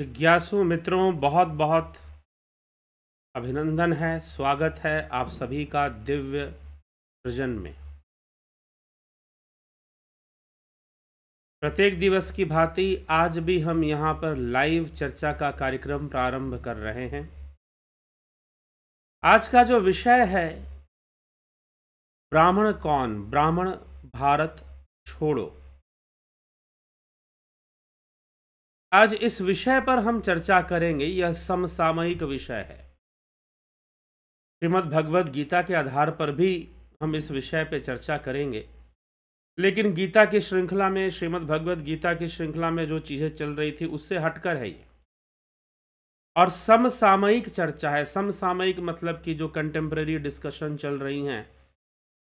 जिज्ञासु मित्रों बहुत बहुत अभिनंदन है स्वागत है आप सभी का दिव्य सृजन में प्रत्येक दिवस की भांति आज भी हम यहाँ पर लाइव चर्चा का कार्यक्रम प्रारंभ कर रहे हैं आज का जो विषय है ब्राह्मण कौन ब्राह्मण भारत छोड़ो आज इस विषय पर हम चर्चा करेंगे यह समसामयिक विषय है श्रीमद् भगवद गीता के आधार पर भी हम इस विषय पर चर्चा करेंगे लेकिन गीता की श्रृंखला में श्रीमद् भगवद गीता की श्रृंखला में जो चीज़ें चल रही थी उससे हटकर है ये और समसामयिक चर्चा है समसामयिक मतलब कि जो कंटेम्प्रेरी डिस्कशन चल रही हैं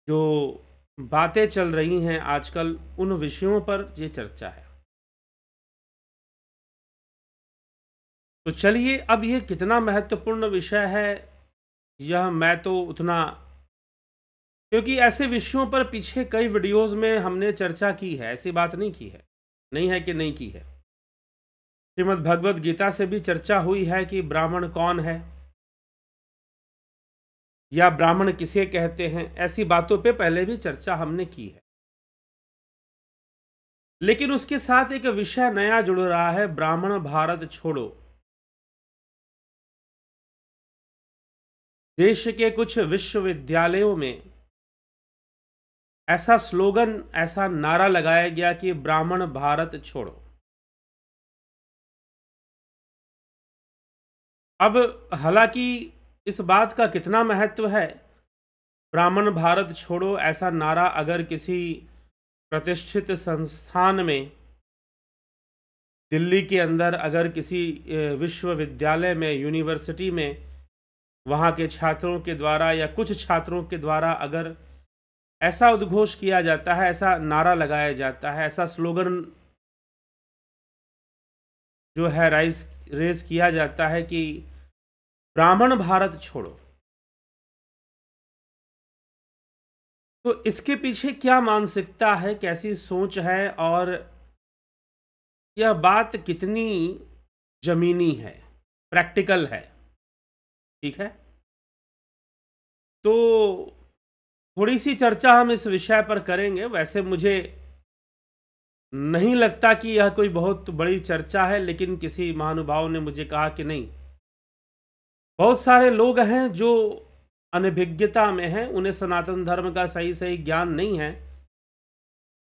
जो बातें चल रही हैं आजकल उन विषयों पर ये चर्चा है तो चलिए अब ये कितना महत्वपूर्ण विषय है यह मैं तो उतना क्योंकि ऐसे विषयों पर पीछे कई वीडियोस में हमने चर्चा की है ऐसी बात नहीं की है नहीं है कि नहीं की है श्रीमद भगवद गीता से भी चर्चा हुई है कि ब्राह्मण कौन है या ब्राह्मण किसे कहते हैं ऐसी बातों पे पहले भी चर्चा हमने की है लेकिन उसके साथ एक विषय नया जुड़ रहा है ब्राह्मण भारत छोड़ो देश के कुछ विश्वविद्यालयों में ऐसा स्लोगन ऐसा नारा लगाया गया कि ब्राह्मण भारत छोड़ो अब हालांकि इस बात का कितना महत्व है ब्राह्मण भारत छोड़ो ऐसा नारा अगर किसी प्रतिष्ठित संस्थान में दिल्ली के अंदर अगर किसी विश्वविद्यालय में यूनिवर्सिटी में वहाँ के छात्रों के द्वारा या कुछ छात्रों के द्वारा अगर ऐसा उद्घोष किया जाता है ऐसा नारा लगाया जाता है ऐसा स्लोगन जो है राइस रेस किया जाता है कि ब्राह्मण भारत छोड़ो तो इसके पीछे क्या मानसिकता है कैसी सोच है और यह बात कितनी जमीनी है प्रैक्टिकल है ठीक है तो थोड़ी सी चर्चा हम इस विषय पर करेंगे वैसे मुझे नहीं लगता कि यह कोई बहुत बड़ी चर्चा है लेकिन किसी महानुभाव ने मुझे कहा कि नहीं बहुत सारे लोग हैं जो अनभिज्ञता में हैं उन्हें सनातन धर्म का सही सही ज्ञान नहीं है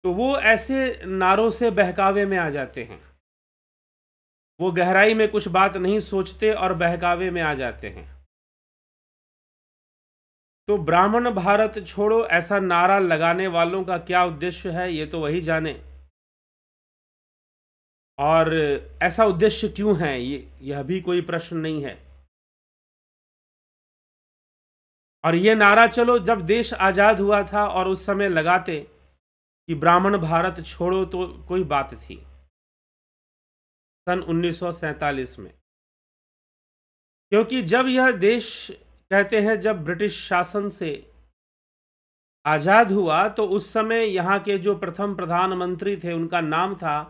तो वो ऐसे नारों से बहकावे में आ जाते हैं वो गहराई में कुछ बात नहीं सोचते और बहकावे में आ जाते हैं तो ब्राह्मण भारत छोड़ो ऐसा नारा लगाने वालों का क्या उद्देश्य है ये तो वही जाने और ऐसा उद्देश्य क्यों है ये यह भी कोई प्रश्न नहीं है और ये नारा चलो जब देश आज़ाद हुआ था और उस समय लगाते कि ब्राह्मण भारत छोड़ो तो कोई बात थी सन 1947 में क्योंकि जब यह देश कहते हैं जब ब्रिटिश शासन से आज़ाद हुआ तो उस समय यहाँ के जो प्रथम प्रधानमंत्री थे उनका नाम था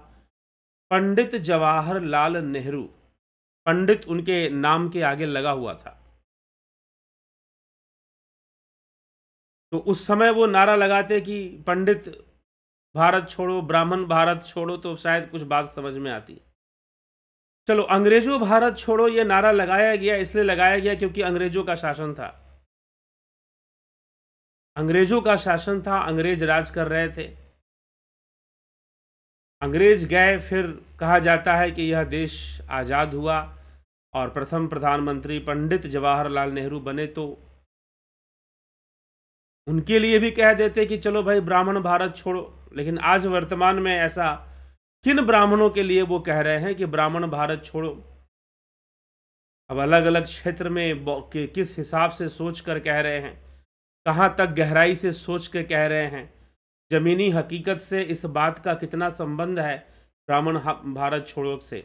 पंडित जवाहरलाल नेहरू पंडित उनके नाम के आगे लगा हुआ था तो उस समय वो नारा लगाते कि पंडित भारत छोड़ो ब्राह्मण भारत छोड़ो तो शायद कुछ बात समझ में आती चलो अंग्रेजों भारत छोड़ो ये नारा लगाया गया इसलिए लगाया गया क्योंकि अंग्रेजों का शासन था अंग्रेजों का शासन था अंग्रेज राज कर रहे थे अंग्रेज गए फिर कहा जाता है कि यह देश आज़ाद हुआ और प्रथम प्रधानमंत्री पंडित जवाहरलाल नेहरू बने तो उनके लिए भी कह देते कि चलो भाई ब्राह्मण भारत छोड़ो लेकिन आज वर्तमान में ऐसा किन ब्राह्मणों के लिए वो कह रहे हैं कि ब्राह्मण भारत छोड़ो अब अलग अलग क्षेत्र में कि, किस हिसाब से सोच कर कह रहे हैं कहाँ तक गहराई से सोच कर कह रहे हैं जमीनी हकीकत से इस बात का कितना संबंध है ब्राह्मण भारत छोड़ो से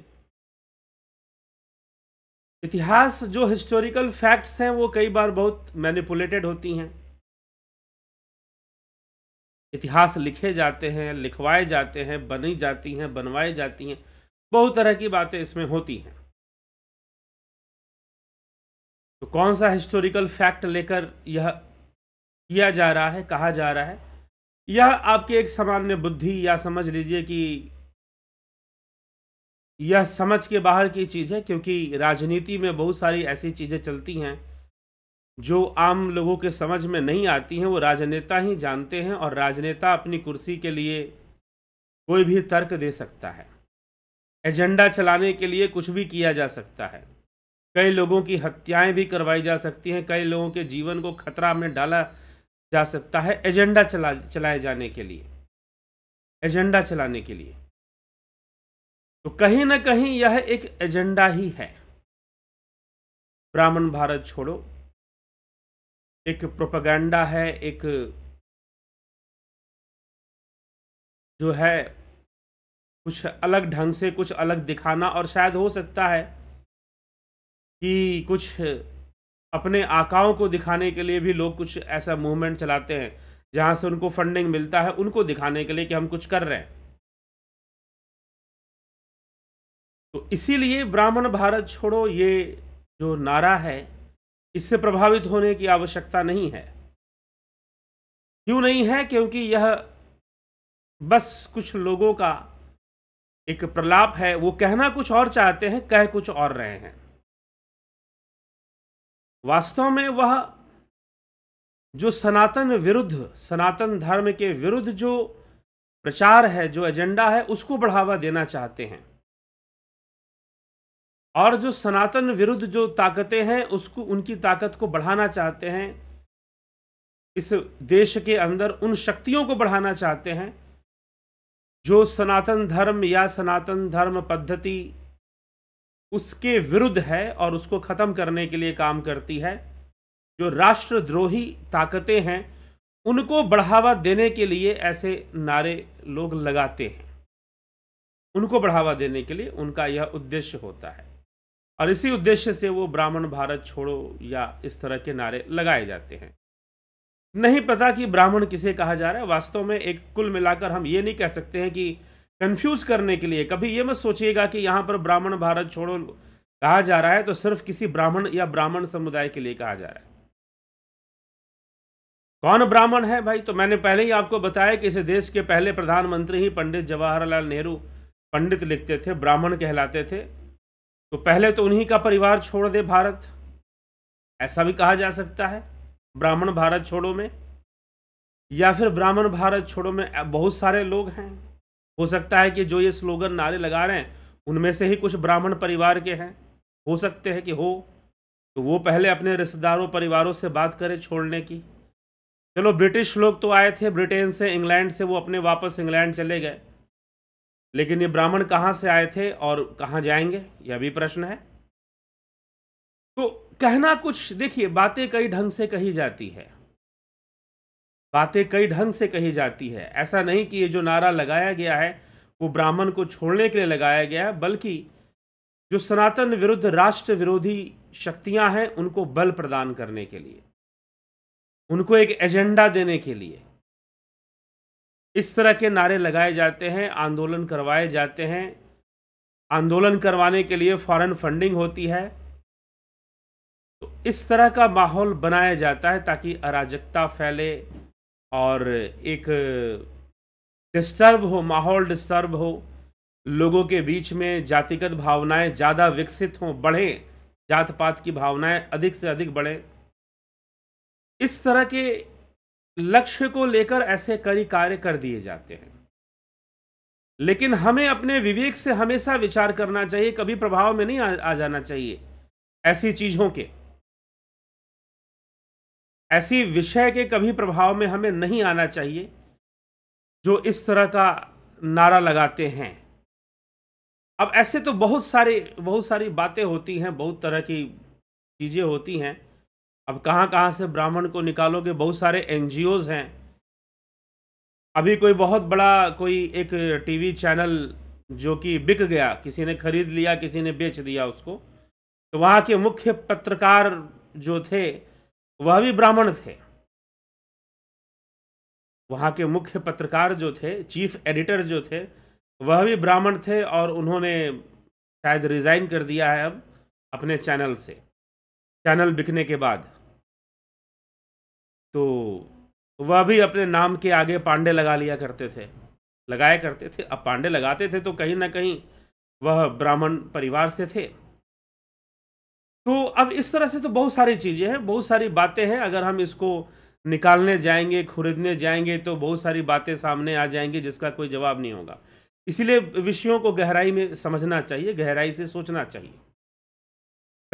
इतिहास जो हिस्टोरिकल फैक्ट्स हैं वो कई बार बहुत मैनिपुलेटेड होती हैं इतिहास लिखे जाते हैं लिखवाए जाते हैं बनी जाती हैं बनवाई जाती हैं बहुत तरह की बातें इसमें होती हैं तो कौन सा हिस्टोरिकल फैक्ट लेकर यह किया जा रहा है कहा जा रहा है यह आपके एक सामान्य बुद्धि या समझ लीजिए कि यह समझ के बाहर की चीज़ है क्योंकि राजनीति में बहुत सारी ऐसी चीज़ें चलती हैं जो आम लोगों के समझ में नहीं आती हैं वो राजनेता ही जानते हैं और राजनेता अपनी कुर्सी के लिए कोई भी तर्क दे सकता है एजेंडा चलाने के लिए कुछ भी किया जा सकता है कई लोगों की हत्याएं भी करवाई जा सकती हैं कई लोगों के जीवन को खतरा में डाला जा सकता है एजेंडा चला चलाए जाने के लिए एजेंडा चलाने के लिए तो कहीं ना कहीं यह एक एजेंडा ही है ब्राह्मण भारत छोड़ो एक प्रोपागेंडा है एक जो है कुछ अलग ढंग से कुछ अलग दिखाना और शायद हो सकता है कि कुछ अपने आकाओं को दिखाने के लिए भी लोग कुछ ऐसा मूवमेंट चलाते हैं जहाँ से उनको फंडिंग मिलता है उनको दिखाने के लिए कि हम कुछ कर रहे हैं तो इसीलिए ब्राह्मण भारत छोड़ो ये जो नारा है इससे प्रभावित होने की आवश्यकता नहीं है क्यों नहीं है क्योंकि यह बस कुछ लोगों का एक प्रलाप है वो कहना कुछ और चाहते हैं कह कुछ और रहे हैं वास्तव में वह जो सनातन विरुद्ध सनातन धर्म के विरुद्ध जो प्रचार है जो एजेंडा है उसको बढ़ावा देना चाहते हैं और जो सनातन विरुद्ध जो ताकतें हैं उसको उनकी ताकत को बढ़ाना चाहते हैं इस देश के अंदर उन शक्तियों को बढ़ाना चाहते हैं जो सनातन धर्म या सनातन धर्म पद्धति उसके विरुद्ध है और उसको ख़त्म करने के लिए काम करती है जो राष्ट्रद्रोही ताकतें हैं उनको बढ़ावा देने के लिए ऐसे नारे लोग लगाते हैं उनको बढ़ावा देने के लिए उनका यह उद्देश्य होता है और इसी उद्देश्य से वो ब्राह्मण भारत छोड़ो या इस तरह के नारे लगाए जाते हैं नहीं पता कि ब्राह्मण किसे कहा जा रहा है वास्तव में एक कुल मिलाकर हम ये नहीं कह सकते हैं कि कंफ्यूज करने के लिए कभी ये मत सोचिएगा कि यहाँ पर ब्राह्मण भारत छोड़ो कहा जा रहा है तो सिर्फ किसी ब्राह्मण या ब्राह्मण समुदाय के लिए कहा जा रहा है कौन ब्राह्मण है भाई तो मैंने पहले ही आपको बताया कि इस देश के पहले प्रधानमंत्री ही पंडित जवाहरलाल नेहरू पंडित लिखते थे ब्राह्मण कहलाते थे तो पहले तो उन्हीं का परिवार छोड़ दे भारत ऐसा भी कहा जा सकता है ब्राह्मण भारत छोड़ो में या फिर ब्राह्मण भारत छोड़ो में बहुत सारे लोग हैं हो सकता है कि जो ये स्लोगन नारे लगा रहे हैं उनमें से ही कुछ ब्राह्मण परिवार के हैं हो सकते हैं कि हो तो वो पहले अपने रिश्तेदारों परिवारों से बात करें छोड़ने की चलो ब्रिटिश लोग तो आए थे ब्रिटेन से इंग्लैंड से वो अपने वापस इंग्लैंड चले गए लेकिन ये ब्राह्मण कहाँ से आए थे और कहाँ जाएंगे यह भी प्रश्न है तो कहना कुछ देखिए बातें कई ढंग से कही जाती है बातें कई ढंग से कही जाती है ऐसा नहीं कि ये जो नारा लगाया गया है वो ब्राह्मण को छोड़ने के लिए लगाया गया है बल्कि जो सनातन विरुद्ध राष्ट्र विरोधी शक्तियां हैं उनको बल प्रदान करने के लिए उनको एक एजेंडा देने के लिए इस तरह के नारे लगाए जाते हैं आंदोलन करवाए जाते हैं आंदोलन करवाने के लिए फॉरेन फंडिंग होती है तो इस तरह का माहौल बनाया जाता है ताकि अराजकता फैले और एक डिस्टर्ब हो माहौल डिस्टर्ब हो लोगों के बीच में जातिगत भावनाएं ज़्यादा विकसित हों बढ़ें जात पात की भावनाएं अधिक से अधिक बढ़ें इस तरह के लक्ष्य को लेकर ऐसे कई कार्य कर दिए जाते हैं लेकिन हमें अपने विवेक से हमेशा विचार करना चाहिए कभी प्रभाव में नहीं आ, जाना चाहिए ऐसी चीजों के ऐसी विषय के कभी प्रभाव में हमें नहीं आना चाहिए जो इस तरह का नारा लगाते हैं अब ऐसे तो बहुत सारे बहुत सारी बातें होती हैं बहुत तरह की चीज़ें होती हैं अब कहाँ कहाँ से ब्राह्मण को निकालोगे बहुत सारे एन हैं अभी कोई बहुत बड़ा कोई एक टीवी चैनल जो कि बिक गया किसी ने खरीद लिया किसी ने बेच दिया उसको तो वहाँ के मुख्य पत्रकार जो थे वह भी ब्राह्मण थे वहाँ के मुख्य पत्रकार जो थे चीफ एडिटर जो थे वह भी ब्राह्मण थे और उन्होंने शायद रिज़ाइन कर दिया है अब अपने चैनल से चैनल बिकने के बाद तो वह भी अपने नाम के आगे पांडे लगा लिया करते थे लगाया करते थे अब पांडे लगाते थे तो कहीं ना कहीं वह ब्राह्मण परिवार से थे तो अब इस तरह से तो बहुत सारी चीज़ें हैं बहुत सारी बातें हैं अगर हम इसको निकालने जाएंगे खरीदने जाएंगे तो बहुत सारी बातें सामने आ जाएंगी जिसका कोई जवाब नहीं होगा इसीलिए विषयों को गहराई में समझना चाहिए गहराई से सोचना चाहिए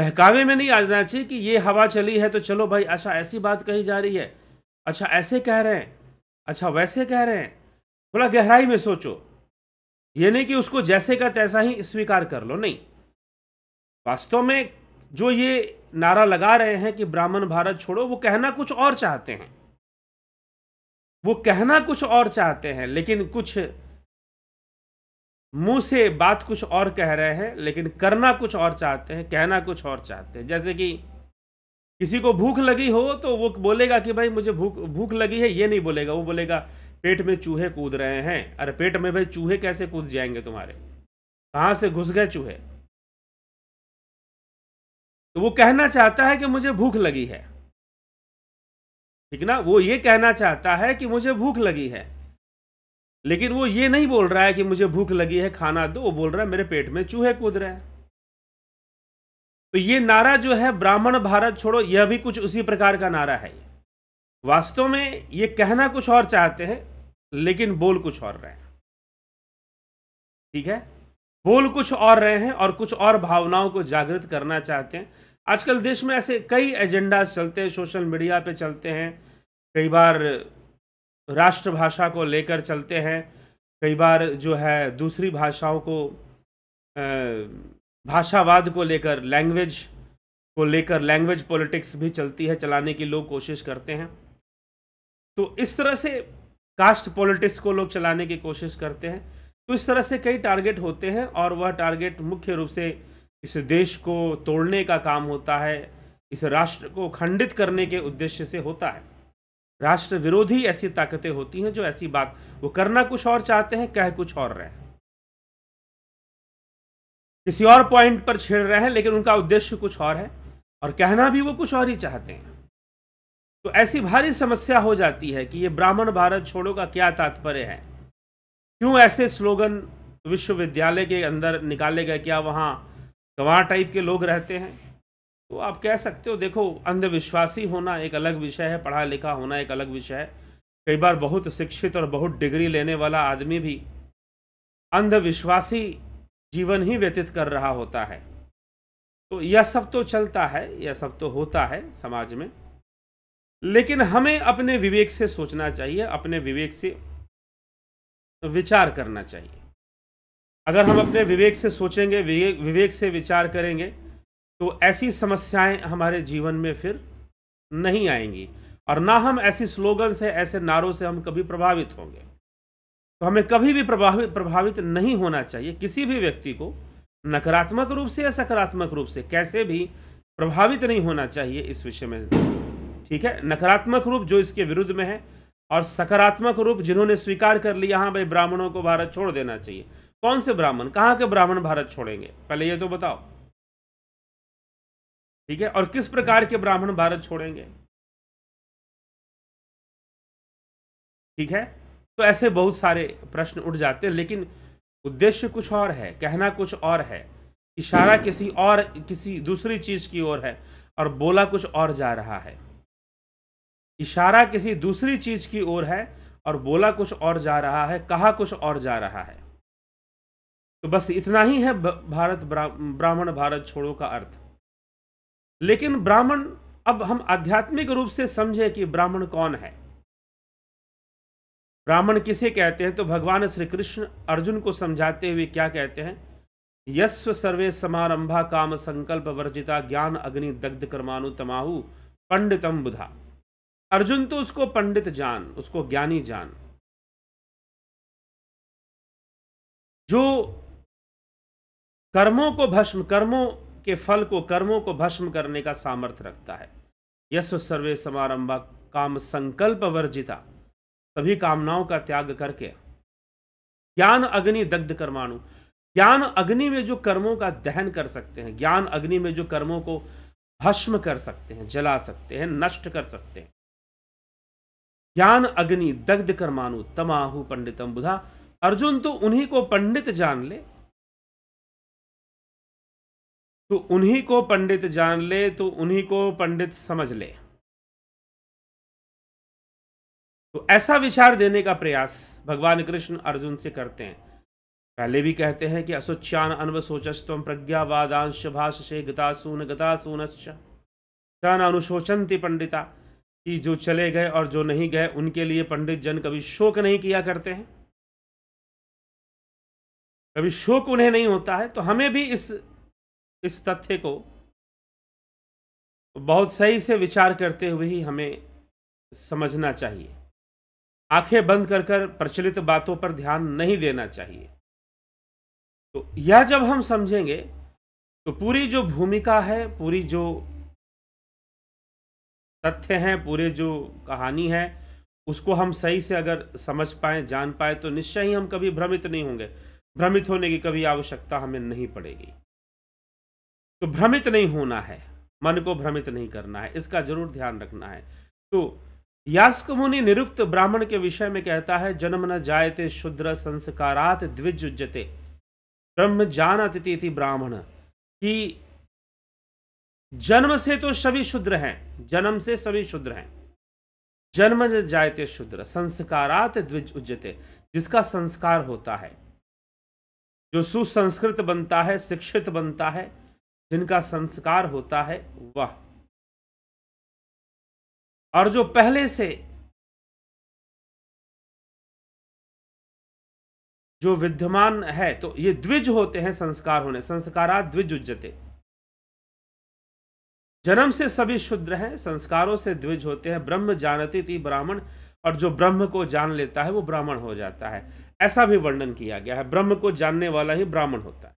बहकावे में नहीं आ जाना चाहिए कि ये हवा चली है तो चलो भाई अच्छा ऐसी बात कही जा रही है अच्छा ऐसे कह रहे हैं अच्छा वैसे कह रहे हैं थोड़ा गहराई में सोचो ये नहीं कि उसको जैसे का तैसा ही स्वीकार कर लो नहीं वास्तव में जो ये नारा लगा रहे हैं कि ब्राह्मण भारत छोड़ो वो कहना कुछ और चाहते हैं वो कहना कुछ और चाहते हैं लेकिन कुछ मुंह से बात कुछ और कह रहे हैं लेकिन करना कुछ और चाहते हैं कहना कुछ और चाहते हैं जैसे कि किसी को भूख लगी हो तो वो बोलेगा कि भाई मुझे भूख भूख लगी है ये नहीं बोलेगा वो बोलेगा पेट में चूहे कूद रहे हैं अरे पेट में भाई चूहे कैसे कूद जाएंगे तुम्हारे कहाँ से घुस गए चूहे तो वो कहना चाहता है कि मुझे भूख लगी है ठीक ना वो ये कहना चाहता है कि मुझे भूख लगी है लेकिन वो ये नहीं बोल रहा है कि मुझे भूख लगी है खाना दो वो बोल रहा है मेरे पेट में चूहे कूद रहे हैं तो ये नारा जो है ब्राह्मण भारत छोड़ो यह भी कुछ उसी प्रकार का नारा है वास्तव में ये कहना कुछ और चाहते हैं लेकिन बोल कुछ और रहे हैं ठीक है बोल कुछ और रहे हैं और कुछ और भावनाओं को जागृत करना चाहते हैं आजकल देश में ऐसे कई एजेंडा चलते हैं सोशल मीडिया पे चलते हैं कई बार राष्ट्रभाषा को लेकर चलते हैं कई बार जो है दूसरी भाषाओं को भाषावाद को लेकर लैंग्वेज को लेकर लैंग्वेज पॉलिटिक्स भी चलती है चलाने की लोग कोशिश करते हैं तो इस तरह से कास्ट पॉलिटिक्स को लोग चलाने की कोशिश करते हैं तो इस तरह से कई टारगेट होते हैं और वह टारगेट मुख्य रूप से इस देश को तोड़ने का काम होता है इस राष्ट्र को खंडित करने के उद्देश्य से होता है राष्ट्र विरोधी ऐसी ताकतें होती हैं जो ऐसी बात वो करना कुछ और चाहते हैं कह कुछ और रहे किसी और पॉइंट पर छेड़ रहे हैं लेकिन उनका उद्देश्य कुछ और है और कहना भी वो कुछ और ही चाहते हैं तो ऐसी भारी समस्या हो जाती है कि ये ब्राह्मण भारत छोड़ो का क्या तात्पर्य है क्यों ऐसे स्लोगन विश्वविद्यालय के अंदर निकाले गए क्या वहाँ गंवा टाइप के लोग रहते हैं तो आप कह सकते हो देखो अंधविश्वासी होना एक अलग विषय है पढ़ा लिखा होना एक अलग विषय है कई बार बहुत शिक्षित और बहुत डिग्री लेने वाला आदमी भी अंधविश्वासी जीवन ही व्यतीत कर रहा होता है तो यह सब तो चलता है यह सब तो होता है समाज में लेकिन हमें अपने विवेक से सोचना चाहिए अपने विवेक से विचार करना चाहिए अगर हम अपने विवेक से सोचेंगे विवेक से विचार करेंगे तो ऐसी समस्याएं हमारे जीवन में फिर नहीं आएंगी और ना हम ऐसी स्लोगन से ऐसे नारों से हम कभी प्रभावित होंगे तो हमें कभी भी प्रभावित प्रभावित नहीं होना चाहिए किसी भी व्यक्ति को नकारात्मक रूप से या सकारात्मक रूप से कैसे भी प्रभावित नहीं होना चाहिए इस विषय में ठीक है नकारात्मक रूप जो इसके विरुद्ध में है और सकारात्मक रूप जिन्होंने स्वीकार कर लिया हाँ भाई ब्राह्मणों को भारत छोड़ देना चाहिए कौन से ब्राह्मण कहाँ के ब्राह्मण भारत छोड़ेंगे पहले ये तो बताओ ठीक है और किस प्रकार के ब्राह्मण भारत छोड़ेंगे ठीक है तो ऐसे बहुत सारे प्रश्न उठ जाते हैं लेकिन उद्देश्य कुछ और है कहना कुछ और है इशारा किसी और किसी दूसरी चीज की ओर है और बोला कुछ और जा रहा है इशारा किसी दूसरी चीज की ओर है और बोला कुछ और जा रहा है कहा कुछ और जा रहा है तो बस इतना ही है भारत ब्राह्मण भारत छोड़ो का अर्थ लेकिन ब्राह्मण अब हम आध्यात्मिक रूप से समझे कि ब्राह्मण कौन है ब्राह्मण किसे कहते हैं तो भगवान श्री कृष्ण अर्जुन को समझाते हुए क्या कहते हैं यस्व सर्वे समारंभा काम संकल्प वर्जिता ज्ञान अग्नि दग्ध कर्माणु तमाहु पंडितम बुधा अर्जुन तो उसको पंडित जान उसको ज्ञानी जान जो कर्मों को भस्म कर्मों के फल को कर्मों को भस्म करने का सामर्थ्य रखता है यश सर्वे समारंभ काम संकल्प वर्जिता सभी कामनाओं का त्याग करके ज्ञान अग्नि दग्ध कर्माणु ज्ञान अग्नि में जो कर्मों का दहन कर सकते हैं ज्ञान अग्नि में जो कर्मों को भस्म कर सकते हैं जला सकते हैं नष्ट कर सकते हैं ज्ञान अग्नि दग्ध कर्माणु तमाहु पंडितम बुधा अर्जुन तो उन्हीं को पंडित जान ले तो उन्हीं को पंडित जान ले तो उन्हीं को पंडित समझ ले तो ऐसा विचार देने का प्रयास भगवान कृष्ण अर्जुन से करते हैं पहले भी कहते हैं कि असुच्चान अनव सोचस्तम प्रज्ञावादांश भाषे गतासून गतासूनश्च चान थी पंडिता कि जो चले गए और जो नहीं गए उनके लिए पंडित जन कभी शोक नहीं किया करते हैं कभी शोक उन्हें नहीं होता है तो हमें भी इस इस तथ्य को बहुत सही से विचार करते हुए ही हमें समझना चाहिए आंखें बंद कर कर प्रचलित बातों पर ध्यान नहीं देना चाहिए तो यह जब हम समझेंगे तो पूरी जो भूमिका है पूरी जो तथ्य हैं पूरे जो कहानी है उसको हम सही से अगर समझ पाए जान पाए तो निश्चय ही हम कभी भ्रमित नहीं होंगे भ्रमित होने की कभी आवश्यकता हमें नहीं पड़ेगी तो भ्रमित नहीं होना है मन को भ्रमित नहीं करना है इसका जरूर ध्यान रखना है तो यास्क मुनि निरुक्त ब्राह्मण के विषय में कहता है जन्म न जायते शुद्र संस्कारात द्विजुजते ब्रह्म जानती थी ब्राह्मण कि जन्म से तो सभी शुद्र हैं जन्म से सभी शुद्र हैं जन्म न जायते शुद्र संस्कारात द्विज उज्जते जिसका संस्कार होता है जो सुसंस्कृत बनता है शिक्षित बनता है जिनका संस्कार होता है वह और जो पहले से जो विद्यमान है तो ये द्विज होते हैं संस्कार होने संस्कारा द्विज उज्जते जन्म से सभी शुद्र हैं संस्कारों से द्विज होते हैं ब्रह्म जानते थी ब्राह्मण और जो ब्रह्म को जान लेता है वो ब्राह्मण हो जाता है ऐसा भी वर्णन किया गया है ब्रह्म को जानने वाला ही ब्राह्मण होता है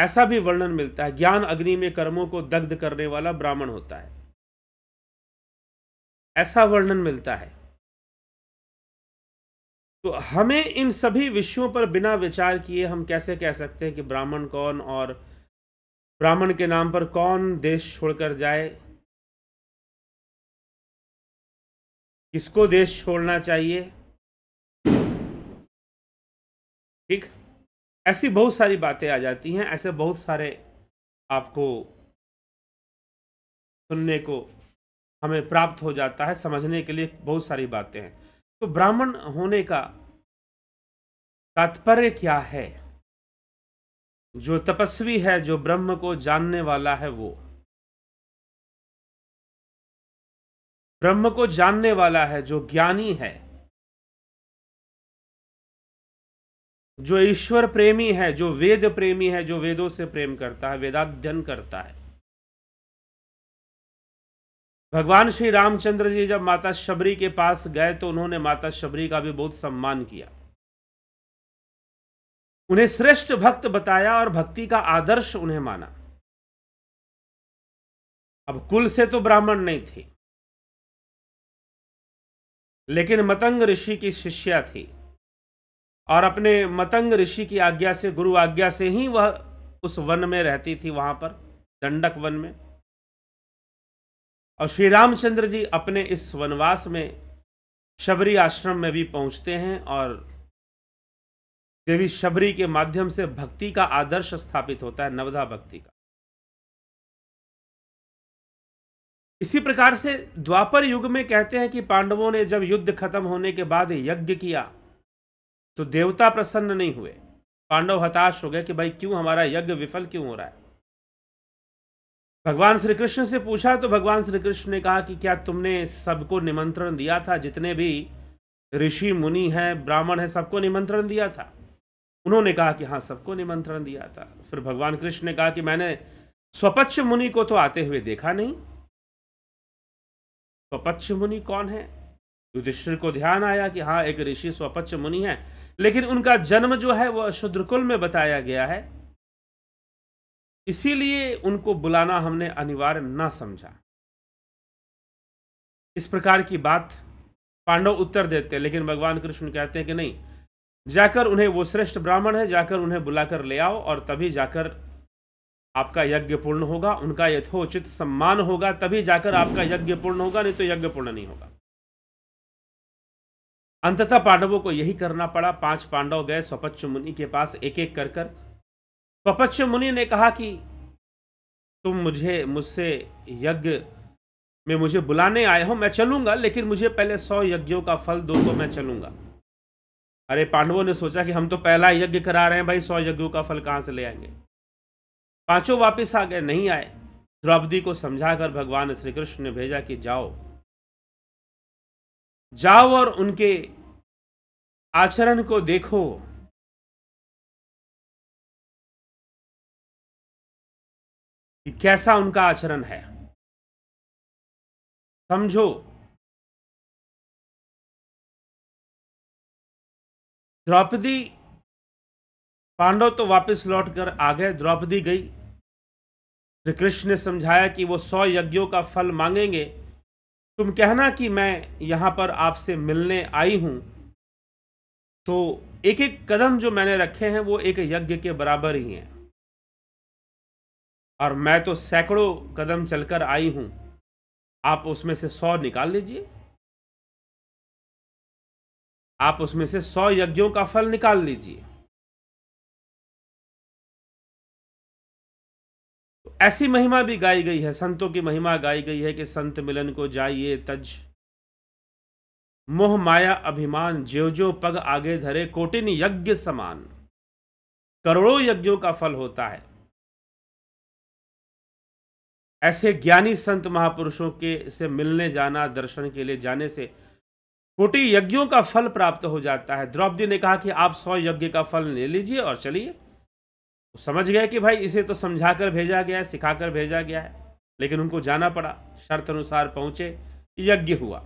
ऐसा भी वर्णन मिलता है ज्ञान अग्नि में कर्मों को दग्ध करने वाला ब्राह्मण होता है ऐसा वर्णन मिलता है तो हमें इन सभी विषयों पर बिना विचार किए हम कैसे कह सकते हैं कि ब्राह्मण कौन और ब्राह्मण के नाम पर कौन देश छोड़कर जाए किसको देश छोड़ना चाहिए ठीक ऐसी बहुत सारी बातें आ जाती हैं ऐसे बहुत सारे आपको सुनने को हमें प्राप्त हो जाता है समझने के लिए बहुत सारी बातें हैं तो ब्राह्मण होने का तात्पर्य क्या है जो तपस्वी है जो ब्रह्म को जानने वाला है वो ब्रह्म को जानने वाला है जो ज्ञानी है जो ईश्वर प्रेमी है जो वेद प्रेमी है जो वेदों से प्रेम करता है वेदाध्यन करता है भगवान श्री रामचंद्र जी जब माता शबरी के पास गए तो उन्होंने माता शबरी का भी बहुत सम्मान किया उन्हें श्रेष्ठ भक्त बताया और भक्ति का आदर्श उन्हें माना अब कुल से तो ब्राह्मण नहीं थी लेकिन मतंग ऋषि की शिष्या थी और अपने मतंग ऋषि की आज्ञा से गुरु आज्ञा से ही वह उस वन में रहती थी वहां पर दंडक वन में और श्री रामचंद्र जी अपने इस वनवास में शबरी आश्रम में भी पहुंचते हैं और देवी शबरी के माध्यम से भक्ति का आदर्श स्थापित होता है नवधा भक्ति का इसी प्रकार से द्वापर युग में कहते हैं कि पांडवों ने जब युद्ध खत्म होने के बाद यज्ञ किया तो देवता प्रसन्न नहीं हुए पांडव हताश हो गए कि भाई क्यों हमारा यज्ञ विफल क्यों हो रहा है भगवान श्री कृष्ण से पूछा तो भगवान श्री कृष्ण ने कहा कि क्या तुमने सबको निमंत्रण दिया था जितने भी ऋषि मुनि हैं ब्राह्मण हैं सबको निमंत्रण दिया था उन्होंने कहा कि हाँ सबको निमंत्रण दिया था फिर भगवान कृष्ण ने कहा कि मैंने स्वपक्ष मुनि को तो आते हुए देखा नहीं स्वपक्ष मुनि कौन है युधिष्ठिर को ध्यान आया कि हाँ एक ऋषि स्वपक्ष मुनि है लेकिन उनका जन्म जो है वह शुद्रकुल में बताया गया है इसीलिए उनको बुलाना हमने अनिवार्य ना समझा इस प्रकार की बात पांडव उत्तर देते हैं लेकिन भगवान कृष्ण कहते हैं कि नहीं जाकर उन्हें वो श्रेष्ठ ब्राह्मण है जाकर उन्हें बुलाकर ले आओ और तभी जाकर आपका यज्ञ पूर्ण होगा उनका यथोचित सम्मान होगा तभी जाकर आपका यज्ञ पूर्ण होगा नहीं तो यज्ञ पूर्ण नहीं होगा अंततः पांडवों को यही करना पड़ा पांच पांडव गए स्वपच्च मुनि के पास एक एक कर कर स्वपच्च मुनि ने कहा कि तुम मुझे मुझसे यज्ञ में मुझे बुलाने आए हो मैं चलूंगा लेकिन मुझे पहले सौ यज्ञों का फल दो तो मैं चलूंगा अरे पांडवों ने सोचा कि हम तो पहला यज्ञ करा रहे हैं भाई सौ यज्ञों का फल कहाँ से ले आएंगे पांचों वापस आ गए नहीं आए द्रौपदी को समझाकर भगवान श्री कृष्ण ने भेजा कि जाओ जाओ और उनके आचरण को देखो कि कैसा उनका आचरण है समझो द्रौपदी पांडव तो वापस लौट कर आ गए द्रौपदी गई श्री कृष्ण ने समझाया कि वो सौ यज्ञों का फल मांगेंगे तुम कहना कि मैं यहाँ पर आपसे मिलने आई हूँ तो एक एक कदम जो मैंने रखे हैं वो एक यज्ञ के बराबर ही हैं और मैं तो सैकड़ों कदम चलकर आई हूँ आप उसमें से सौ निकाल लीजिए आप उसमें से सौ यज्ञों का फल निकाल लीजिए ऐसी महिमा भी गाई गई है संतों की महिमा गाई गई है कि संत मिलन को जाइए तज मोह माया अभिमान ज्यो ज्यो पग आगे धरे कोटिन यज्ञ समान करोड़ों यज्ञों का फल होता है ऐसे ज्ञानी संत महापुरुषों के से मिलने जाना दर्शन के लिए जाने से कोटि यज्ञों का फल प्राप्त हो जाता है द्रौपदी ने कहा कि आप सौ यज्ञ का फल ले लीजिए और चलिए तो समझ गए कि भाई इसे तो समझा कर भेजा गया है सिखा कर भेजा गया है लेकिन उनको जाना पड़ा शर्त अनुसार पहुंचे यज्ञ हुआ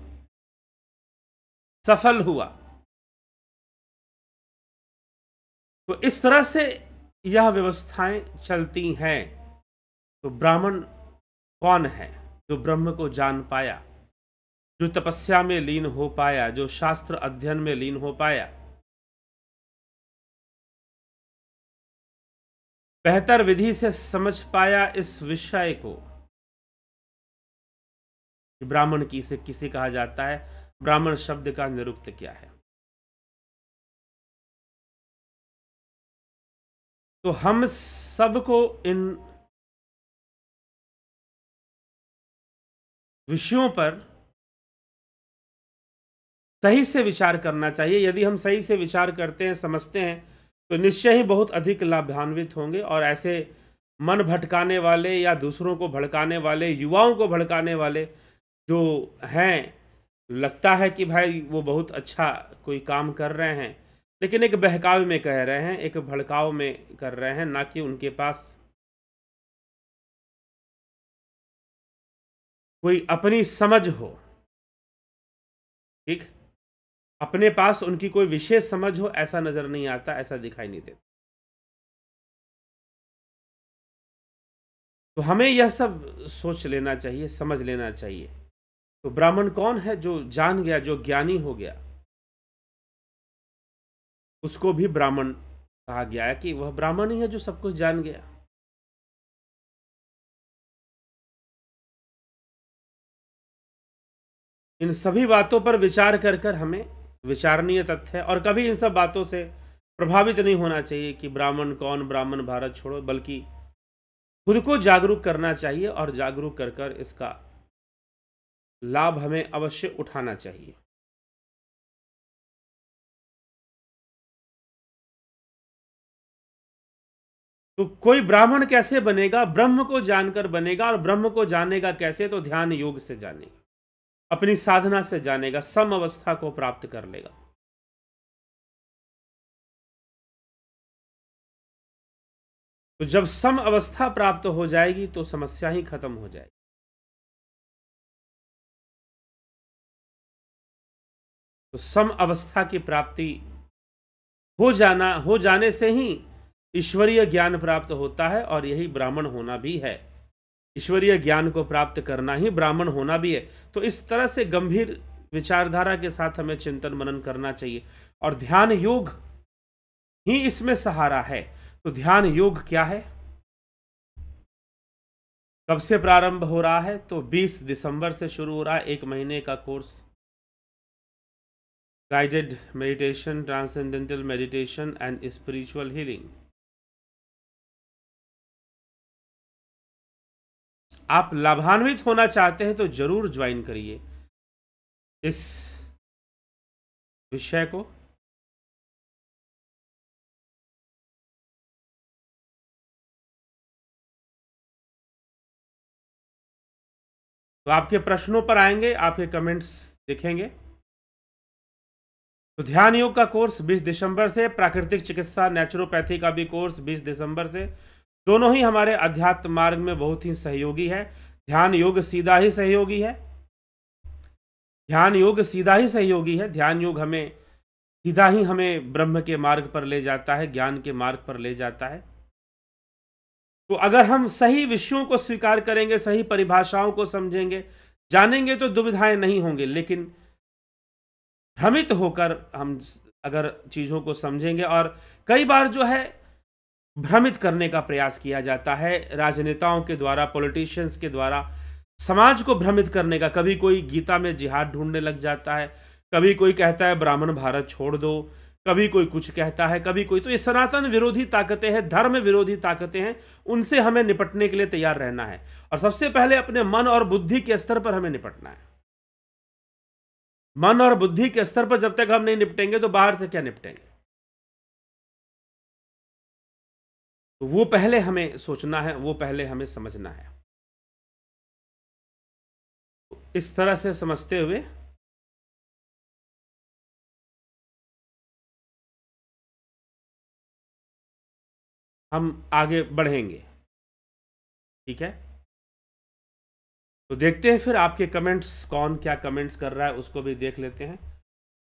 सफल हुआ तो इस तरह से यह व्यवस्थाएं चलती हैं तो ब्राह्मण कौन है जो ब्रह्म को जान पाया जो तपस्या में लीन हो पाया जो शास्त्र अध्ययन में लीन हो पाया बेहतर विधि से समझ पाया इस विषय को ब्राह्मण की से किसे कहा जाता है ब्राह्मण शब्द का निरुक्त क्या है तो हम सबको इन विषयों पर सही से विचार करना चाहिए यदि हम सही से विचार करते हैं समझते हैं तो निश्चय ही बहुत अधिक लाभान्वित होंगे और ऐसे मन भटकाने वाले या दूसरों को भड़काने वाले युवाओं को भड़काने वाले जो हैं लगता है कि भाई वो बहुत अच्छा कोई काम कर रहे हैं लेकिन एक बहकावे में कह रहे हैं एक भड़काव में कर रहे हैं ना कि उनके पास कोई अपनी समझ हो ठीक अपने पास उनकी कोई विशेष समझ हो ऐसा नज़र नहीं आता ऐसा दिखाई नहीं देता तो हमें यह सब सोच लेना चाहिए समझ लेना चाहिए तो ब्राह्मण कौन है जो जान गया जो ज्ञानी हो गया उसको भी ब्राह्मण कहा गया है कि वह ब्राह्मण ही है जो सब कुछ जान गया इन सभी बातों पर विचार कर कर हमें विचारणीय तथ्य और कभी इन सब बातों से प्रभावित नहीं होना चाहिए कि ब्राह्मण कौन ब्राह्मण भारत छोड़ो बल्कि खुद को जागरूक करना चाहिए और जागरूक कर कर इसका लाभ हमें अवश्य उठाना चाहिए तो कोई ब्राह्मण कैसे बनेगा ब्रह्म को जानकर बनेगा और ब्रह्म को जानेगा कैसे तो ध्यान योग से जानेगा अपनी साधना से जानेगा सम अवस्था को प्राप्त कर लेगा तो जब सम अवस्था प्राप्त हो जाएगी तो समस्या ही खत्म हो जाएगी तो सम अवस्था की प्राप्ति हो जाना हो जाने से ही ईश्वरीय ज्ञान प्राप्त होता है और यही ब्राह्मण होना भी है ईश्वरीय ज्ञान को प्राप्त करना ही ब्राह्मण होना भी है तो इस तरह से गंभीर विचारधारा के साथ हमें चिंतन मनन करना चाहिए और ध्यान योग ही इसमें सहारा है तो ध्यान योग क्या है कब से प्रारंभ हो रहा है तो 20 दिसंबर से शुरू हो रहा है एक महीने का course guided meditation transcendental meditation and spiritual healing आप लाभान्वित होना चाहते हैं तो ज़रूर ज्वाइन करिए इस विषय को तो आपके प्रश्नों पर आएंगे आपके कमेंट्स दिखेंगे तो ध्यान योग का कोर्स 20 दिसंबर से प्राकृतिक चिकित्सा नेचुरोपैथी का भी कोर्स 20 दिसंबर से दोनों ही हमारे अध्यात्म मार्ग में बहुत ही सहयोगी है ध्यान योग सीधा ही सहयोगी है ध्यान योग सीधा ही सहयोगी है ध्यान योग हमें सीधा ही हमें ब्रह्म के मार्ग पर ले जाता है ज्ञान के मार्ग पर ले जाता है तो अगर हम सही विषयों को स्वीकार करेंगे सही परिभाषाओं को समझेंगे जानेंगे तो दुविधाएं नहीं होंगे लेकिन भ्रमित होकर हम अगर चीज़ों को समझेंगे और कई बार जो है भ्रमित करने का प्रयास किया जाता है राजनेताओं के द्वारा पॉलिटिशियंस के द्वारा समाज को भ्रमित करने का कभी कोई गीता में जिहाद ढूंढने लग जाता है कभी कोई कहता है ब्राह्मण भारत छोड़ दो कभी कोई कुछ कहता है कभी कोई तो ये सनातन विरोधी ताकतें हैं धर्म विरोधी ताकतें हैं उनसे हमें निपटने के लिए तैयार रहना है और सबसे पहले अपने मन और बुद्धि के स्तर पर हमें निपटना है मन और बुद्धि के स्तर पर जब तक हम नहीं निपटेंगे तो बाहर से क्या निपटेंगे तो वो पहले हमें सोचना है वो पहले हमें समझना है इस तरह से समझते हुए हम आगे बढ़ेंगे ठीक है तो देखते हैं फिर आपके कमेंट्स कौन क्या कमेंट्स कर रहा है उसको भी देख लेते हैं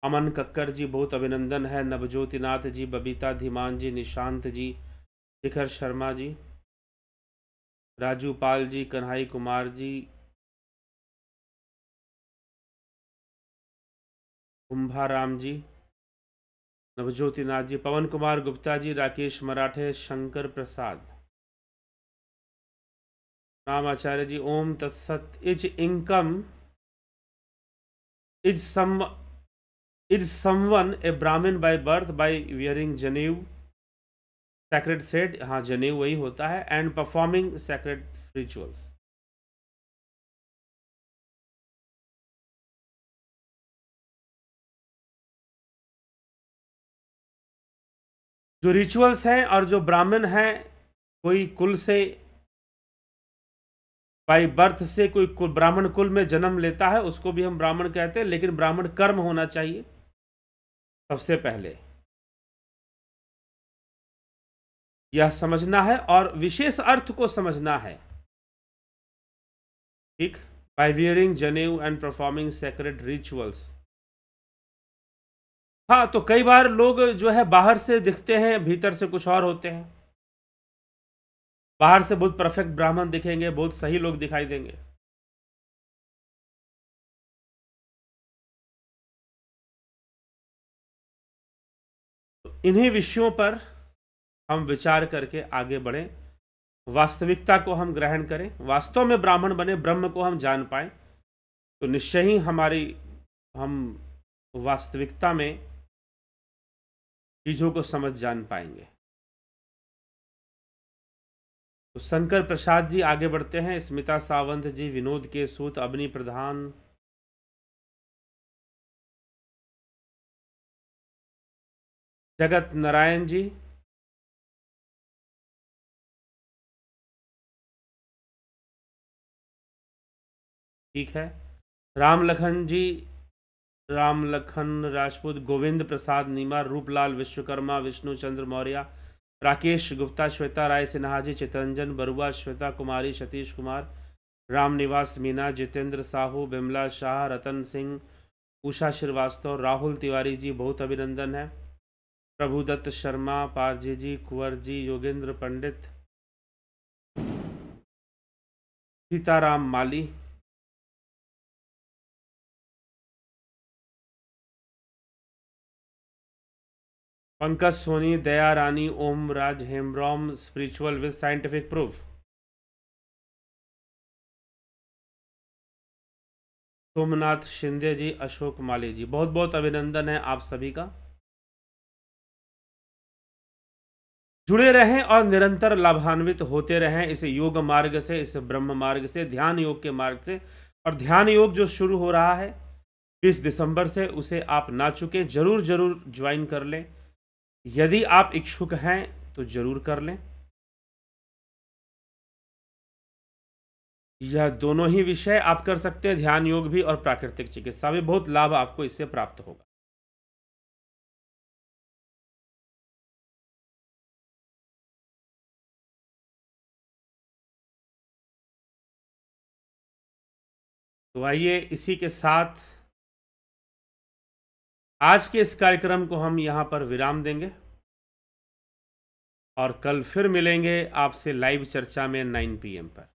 अमन कक्कर जी बहुत अभिनंदन है नवज्योतिनाथ जी बबीता धीमान जी निशांत जी शिखर शर्मा जी राजू पाल जी कन्हई कुमार जी कुंभा राम जी नवज्योति नाथ जी पवन कुमार गुप्ता जी राकेश मराठे शंकर प्रसाद राम आचार्य जी ओम तत्सत is income is some is someone a Brahmin by birth by wearing janeu sacred thread हाँ जने वही होता है एंड परफॉर्मिंग सेक्रेट रिचुअल्स जो रिचुअल्स हैं और जो ब्राह्मण हैं कोई कुल से बाई बर्थ से कोई कुल ब्राह्मण कुल में जन्म लेता है उसको भी हम ब्राह्मण कहते हैं लेकिन ब्राह्मण कर्म होना चाहिए सबसे पहले यह समझना है और विशेष अर्थ को समझना है ठीक by wearing janeu and performing sacred rituals हाँ तो कई बार लोग जो है बाहर से दिखते हैं भीतर से कुछ और होते हैं बाहर से बहुत परफेक्ट ब्राह्मण दिखेंगे बहुत सही लोग दिखाई देंगे इन्हीं विषयों पर हम विचार करके आगे बढ़ें वास्तविकता को हम ग्रहण करें वास्तव में ब्राह्मण बने ब्रह्म को हम जान पाएं तो निश्चय ही हमारी हम वास्तविकता में चीज़ों को समझ जान पाएंगे तो शंकर प्रसाद जी आगे बढ़ते हैं स्मिता सावंत जी विनोद के सूत अबनी प्रधान जगत नारायण जी ठीक है राम लखन जी राम लखन राजपूत गोविंद प्रसाद नीमा रूपलाल विश्वकर्मा विष्णु चंद्र मौर्य राकेश गुप्ता श्वेता राय सिन्हा जी चितरंजन बरुआ श्वेता कुमारी सतीश कुमार रामनिवास मीना जितेंद्र साहू बिमला शाह रतन सिंह उषा श्रीवास्तव राहुल तिवारी जी बहुत अभिनंदन है Prabhudatt Sharma Parji ji Kunwar ji Yogendra Pandit Sitaram Mali Pankaj Soni Daya Rani Om Raj Hemram spiritual with scientific proof Somnath Shinde ji Ashok Mali ji बहुत बहुत अभिनंदन है आप सभी का जुड़े रहें और निरंतर लाभान्वित होते रहें इस योग मार्ग से इस ब्रह्म मार्ग से ध्यान योग के मार्ग से और ध्यान योग जो शुरू हो रहा है बीस दिसंबर से उसे आप ना चुके जरूर जरूर ज्वाइन कर लें यदि आप इच्छुक हैं तो ज़रूर कर लें यह दोनों ही विषय आप कर सकते हैं ध्यान योग भी और प्राकृतिक चिकित्सा भी बहुत लाभ आपको इससे प्राप्त होगा तो आइए इसी के साथ आज के इस कार्यक्रम को हम यहाँ पर विराम देंगे और कल फिर मिलेंगे आपसे लाइव चर्चा में 9 पीएम पर